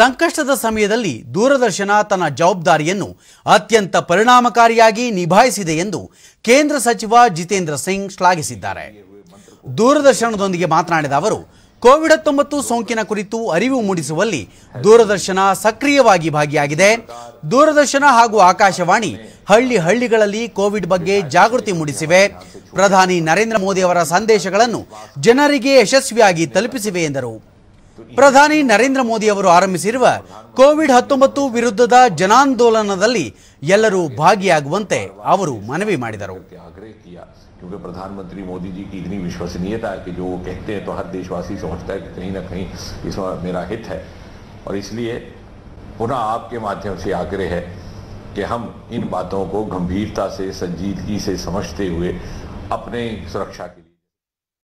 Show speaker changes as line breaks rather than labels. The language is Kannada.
ಸಂಕಷ್ಟದ ಸಮಯದಲ್ಲಿ ದೂರದರ್ಶನ ತನ್ನ ಜವಾಬ್ದಾರಿಯನ್ನು ಅತ್ಯಂತ ಪರಿಣಾಮಕಾರಿಯಾಗಿ ನಿಭಾಯಿಸಿದೆ ಎಂದು ಕೇಂದ್ರ ಸಚಿವ ಜಿತೇಂದ್ರ ಸಿಂಗ್ ಶ್ಲಾಘಿಸಿದ್ದಾರೆ ದೂರದರ್ಶನದೊಂದಿಗೆ ಮಾತನಾಡಿದ ಅವರು ಕೋವಿಡ್ ಹತ್ತೊಂಬತ್ತು ಸೋಂಕಿನ ಕುರಿತು ಅರಿವು ಮೂಡಿಸುವಲ್ಲಿ ದೂರದರ್ಶನ ಸಕ್ರಿಯವಾಗಿ ಭಾಗಿಯಾಗಿದೆ ದೂರದರ್ಶನ ಹಾಗೂ ಆಕಾಶವಾಣಿ ಹಳ್ಳಿ ಹಳ್ಳಿಗಳಲ್ಲಿ ಕೋವಿಡ್ ಬಗ್ಗೆ ಜಾಗೃತಿ ಮೂಡಿಸಿವೆ ಪ್ರಧಾನಿ ನರೇಂದ್ರ ಮೋದಿ ಅವರ ಸಂದೇಶಗಳನ್ನು ಜನರಿಗೆ ಯಶಸ್ವಿಯಾಗಿ ತಲುಪಿಸಿವೆ ಎಂದರು ప్రధానీ నరేంద్ర మోడీ అవరు ఆరంభసిరువ కోవిడ్ 19 విరుద్ధదా జన ఆందోళననదిల్లి ఎల్లరు భాగ్యாகுవంటే అవరు మనివే ಮಾಡಿದరు ఆగ్రేకియా
కుడ ప్రధాన్ మంత్రి మోడీ జీ కి ఇదనీ విశ్వసనీయత ఆ కి జో కహతే హే తో హర్ దేశవాసి సోచ్తా హై కి కనీ నా కహే ఇసా మేరా హిత్ హై ఔర్ ఇస్లియే హునా ఆప్ కే మాధ్యం సే ఆగ్రే హై కి హమ్ in బాటోన్ co గంభీర్తా say సంజీద్తీ say సమజ్తే హుయే Apne suraksha